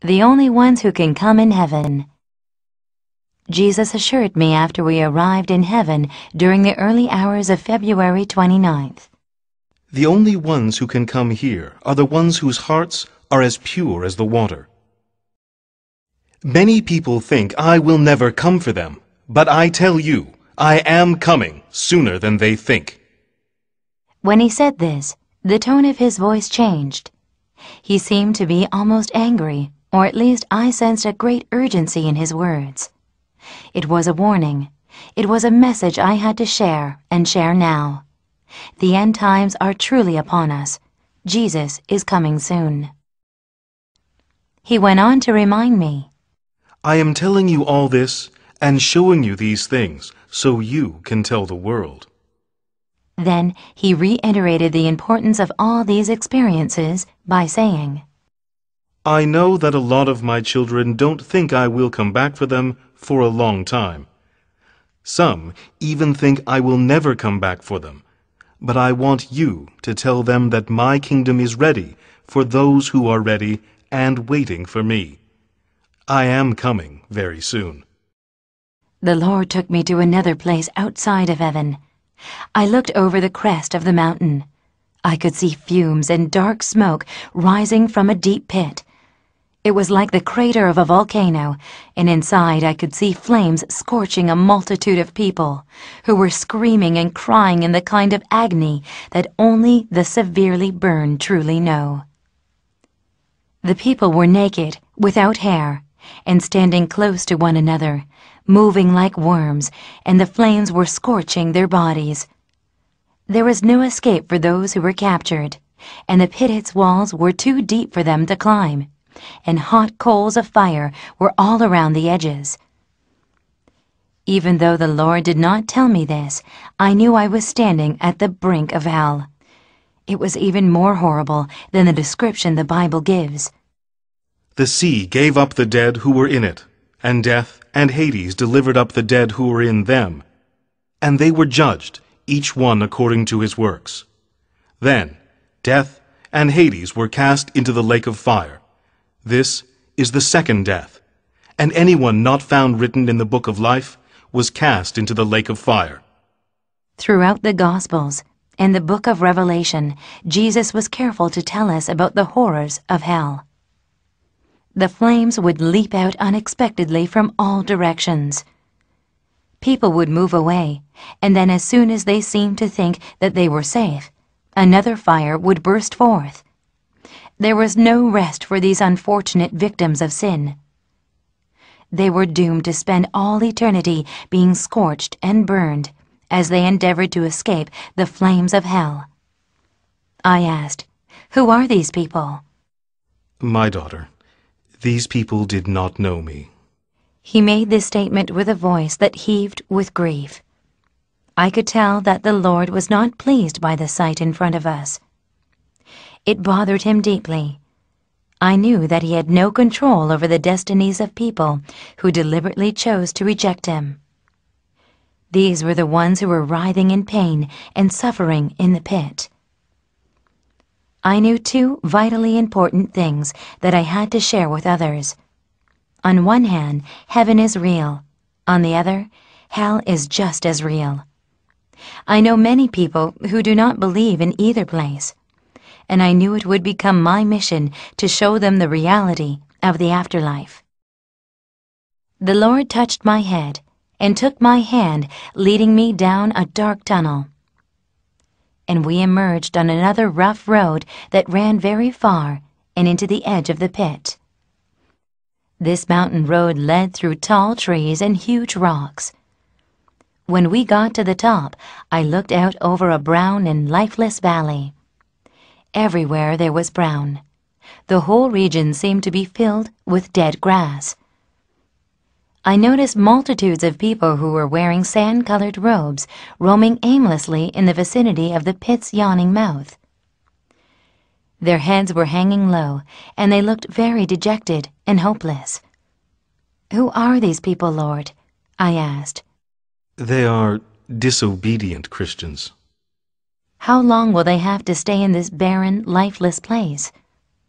the only ones who can come in heaven. Jesus assured me after we arrived in heaven during the early hours of February 29th. The only ones who can come here are the ones whose hearts are as pure as the water. Many people think I will never come for them, but I tell you, I am coming sooner than they think. When he said this, the tone of his voice changed. He seemed to be almost angry or at least I sensed a great urgency in his words. It was a warning. It was a message I had to share, and share now. The end times are truly upon us. Jesus is coming soon. He went on to remind me. I am telling you all this and showing you these things so you can tell the world. Then he reiterated the importance of all these experiences by saying, I know that a lot of my children don't think I will come back for them for a long time. Some even think I will never come back for them. But I want you to tell them that my kingdom is ready for those who are ready and waiting for me. I am coming very soon. The Lord took me to another place outside of heaven. I looked over the crest of the mountain. I could see fumes and dark smoke rising from a deep pit. It was like the crater of a volcano, and inside I could see flames scorching a multitude of people, who were screaming and crying in the kind of agony that only the severely burned truly know. The people were naked, without hair, and standing close to one another, moving like worms, and the flames were scorching their bodies. There was no escape for those who were captured, and the pit its walls were too deep for them to climb and hot coals of fire were all around the edges. Even though the Lord did not tell me this, I knew I was standing at the brink of hell. It was even more horrible than the description the Bible gives. The sea gave up the dead who were in it, and death and Hades delivered up the dead who were in them. And they were judged, each one according to his works. Then death and Hades were cast into the lake of fire. This is the second death, and anyone not found written in the book of life was cast into the lake of fire. Throughout the Gospels and the book of Revelation, Jesus was careful to tell us about the horrors of hell. The flames would leap out unexpectedly from all directions. People would move away, and then as soon as they seemed to think that they were safe, another fire would burst forth. There was no rest for these unfortunate victims of sin. They were doomed to spend all eternity being scorched and burned as they endeavored to escape the flames of hell. I asked, Who are these people? My daughter, these people did not know me. He made this statement with a voice that heaved with grief. I could tell that the Lord was not pleased by the sight in front of us. It bothered him deeply. I knew that he had no control over the destinies of people who deliberately chose to reject him. These were the ones who were writhing in pain and suffering in the pit. I knew two vitally important things that I had to share with others. On one hand, heaven is real. On the other, hell is just as real. I know many people who do not believe in either place and I knew it would become my mission to show them the reality of the afterlife. The Lord touched my head and took my hand, leading me down a dark tunnel. And we emerged on another rough road that ran very far and into the edge of the pit. This mountain road led through tall trees and huge rocks. When we got to the top, I looked out over a brown and lifeless valley. Everywhere there was brown. The whole region seemed to be filled with dead grass. I noticed multitudes of people who were wearing sand-colored robes roaming aimlessly in the vicinity of the pit's yawning mouth. Their heads were hanging low, and they looked very dejected and hopeless. Who are these people, Lord? I asked. They are disobedient Christians, how long will they have to stay in this barren, lifeless place?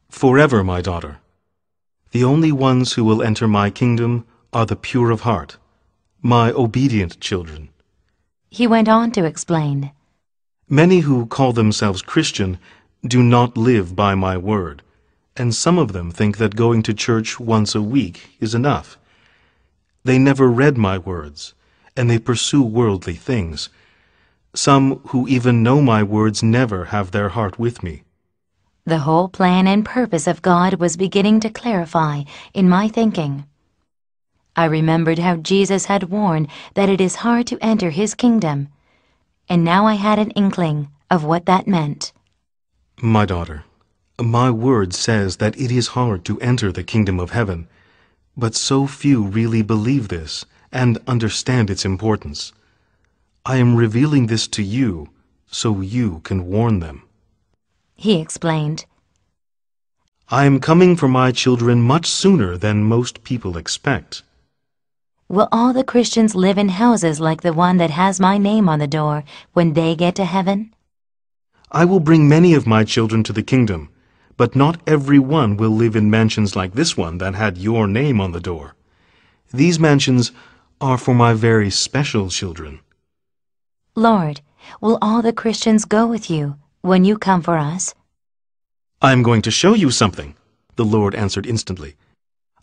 Forever, my daughter. The only ones who will enter my kingdom are the pure of heart, my obedient children. He went on to explain. Many who call themselves Christian do not live by my word, and some of them think that going to church once a week is enough. They never read my words, and they pursue worldly things. Some who even know my words never have their heart with me. The whole plan and purpose of God was beginning to clarify in my thinking. I remembered how Jesus had warned that it is hard to enter his kingdom, and now I had an inkling of what that meant. My daughter, my word says that it is hard to enter the kingdom of heaven, but so few really believe this and understand its importance. I am revealing this to you so you can warn them. He explained. I am coming for my children much sooner than most people expect. Will all the Christians live in houses like the one that has my name on the door when they get to heaven? I will bring many of my children to the kingdom, but not every one will live in mansions like this one that had your name on the door. These mansions are for my very special children. Lord, will all the Christians go with you when you come for us? I am going to show you something, the Lord answered instantly.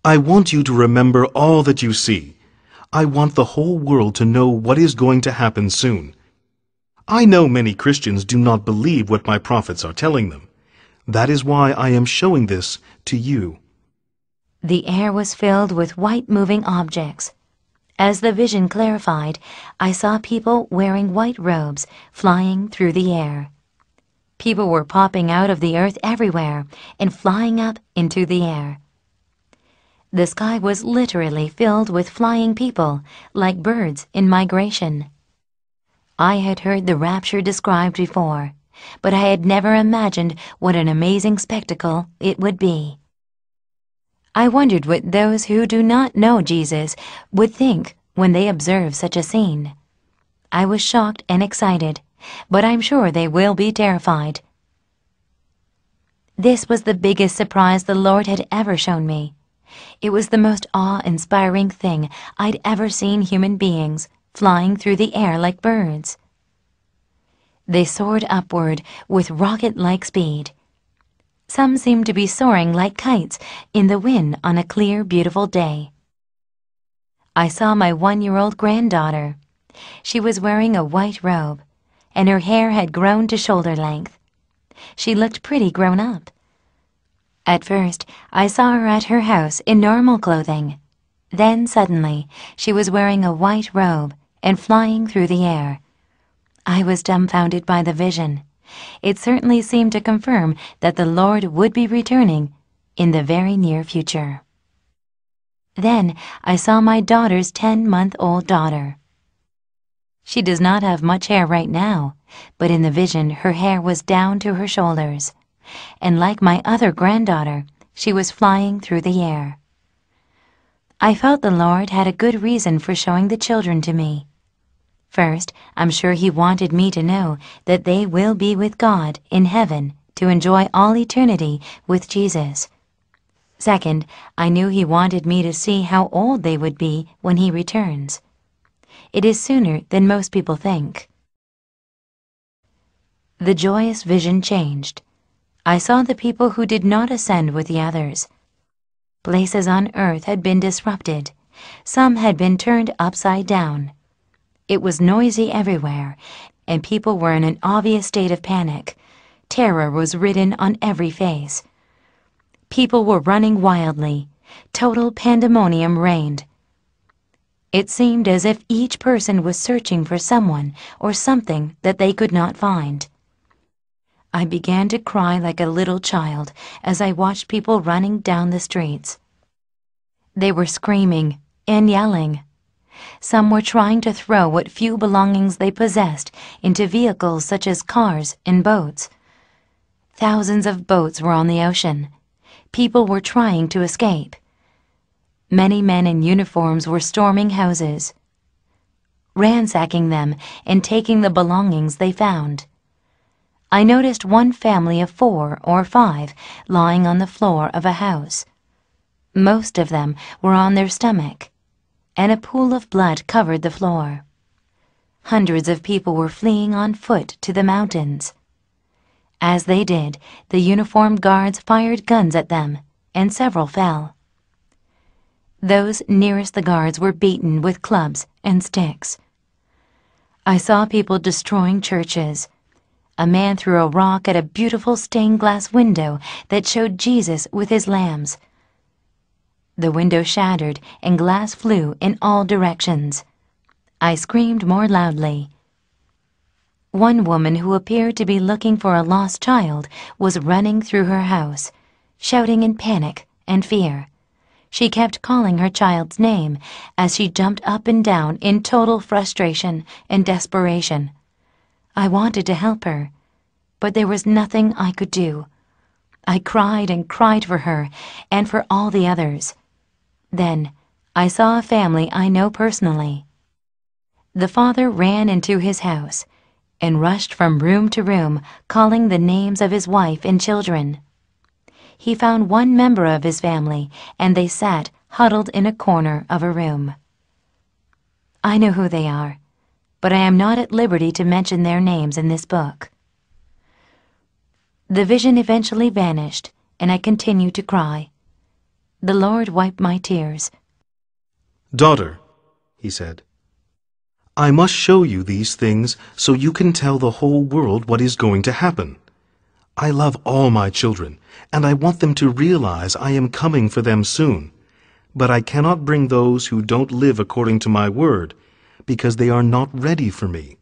I want you to remember all that you see. I want the whole world to know what is going to happen soon. I know many Christians do not believe what my prophets are telling them. That is why I am showing this to you. The air was filled with white moving objects. As the vision clarified, I saw people wearing white robes flying through the air. People were popping out of the earth everywhere and flying up into the air. The sky was literally filled with flying people, like birds in migration. I had heard the rapture described before, but I had never imagined what an amazing spectacle it would be. I wondered what those who do not know Jesus would think when they observe such a scene. I was shocked and excited, but I'm sure they will be terrified. This was the biggest surprise the Lord had ever shown me. It was the most awe-inspiring thing I'd ever seen human beings flying through the air like birds. They soared upward with rocket-like speed, some seemed to be soaring like kites in the wind on a clear, beautiful day. I saw my one-year-old granddaughter. She was wearing a white robe, and her hair had grown to shoulder length. She looked pretty grown up. At first, I saw her at her house in normal clothing. Then suddenly, she was wearing a white robe and flying through the air. I was dumbfounded by the vision it certainly seemed to confirm that the Lord would be returning in the very near future. Then I saw my daughter's 10 month old daughter. She does not have much hair right now, but in the vision her hair was down to her shoulders, and like my other granddaughter, she was flying through the air. I felt the Lord had a good reason for showing the children to me. First, I'm sure he wanted me to know that they will be with God in heaven to enjoy all eternity with Jesus. Second, I knew he wanted me to see how old they would be when he returns. It is sooner than most people think. The joyous vision changed. I saw the people who did not ascend with the others. Places on earth had been disrupted. Some had been turned upside down. It was noisy everywhere, and people were in an obvious state of panic. Terror was written on every face. People were running wildly. Total pandemonium reigned. It seemed as if each person was searching for someone or something that they could not find. I began to cry like a little child as I watched people running down the streets. They were screaming and yelling. Some were trying to throw what few belongings they possessed into vehicles such as cars and boats. Thousands of boats were on the ocean. People were trying to escape. Many men in uniforms were storming houses, ransacking them and taking the belongings they found. I noticed one family of four or five lying on the floor of a house. Most of them were on their stomach and a pool of blood covered the floor. Hundreds of people were fleeing on foot to the mountains. As they did, the uniformed guards fired guns at them, and several fell. Those nearest the guards were beaten with clubs and sticks. I saw people destroying churches. A man threw a rock at a beautiful stained glass window that showed Jesus with his lambs the window shattered and glass flew in all directions. I screamed more loudly. One woman who appeared to be looking for a lost child was running through her house, shouting in panic and fear. She kept calling her child's name as she jumped up and down in total frustration and desperation. I wanted to help her, but there was nothing I could do. I cried and cried for her and for all the others. Then I saw a family I know personally. The father ran into his house and rushed from room to room calling the names of his wife and children. He found one member of his family and they sat huddled in a corner of a room. I know who they are, but I am not at liberty to mention their names in this book. The vision eventually vanished and I continued to cry. The Lord wiped my tears. Daughter, he said, I must show you these things so you can tell the whole world what is going to happen. I love all my children, and I want them to realize I am coming for them soon. But I cannot bring those who don't live according to my word, because they are not ready for me.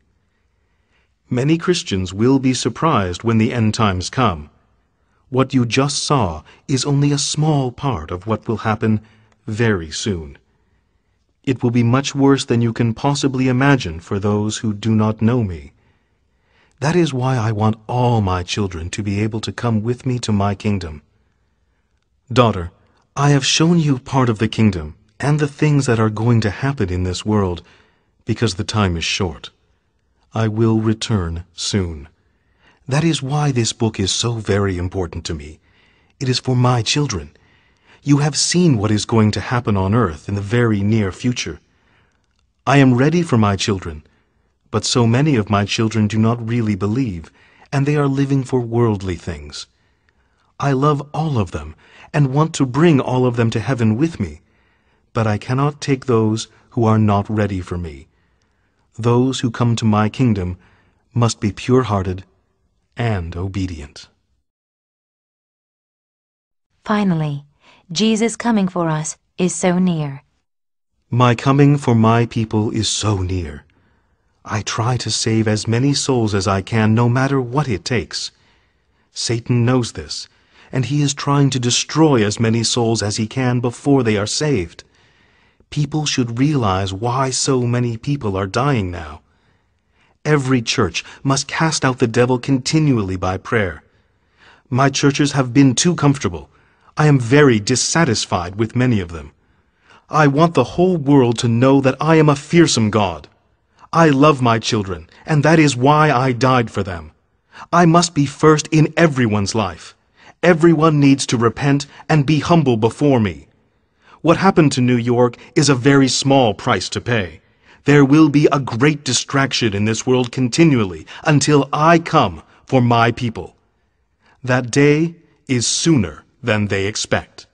Many Christians will be surprised when the end times come. What you just saw is only a small part of what will happen very soon. It will be much worse than you can possibly imagine for those who do not know me. That is why I want all my children to be able to come with me to my kingdom. Daughter, I have shown you part of the kingdom and the things that are going to happen in this world because the time is short. I will return soon. That is why this book is so very important to me. It is for my children. You have seen what is going to happen on earth in the very near future. I am ready for my children, but so many of my children do not really believe, and they are living for worldly things. I love all of them and want to bring all of them to heaven with me, but I cannot take those who are not ready for me. Those who come to my kingdom must be pure-hearted and obedient. Finally, Jesus' coming for us is so near. My coming for my people is so near. I try to save as many souls as I can, no matter what it takes. Satan knows this, and he is trying to destroy as many souls as he can before they are saved. People should realize why so many people are dying now every church must cast out the devil continually by prayer. My churches have been too comfortable. I am very dissatisfied with many of them. I want the whole world to know that I am a fearsome God. I love my children, and that is why I died for them. I must be first in everyone's life. Everyone needs to repent and be humble before me. What happened to New York is a very small price to pay. There will be a great distraction in this world continually until I come for my people. That day is sooner than they expect.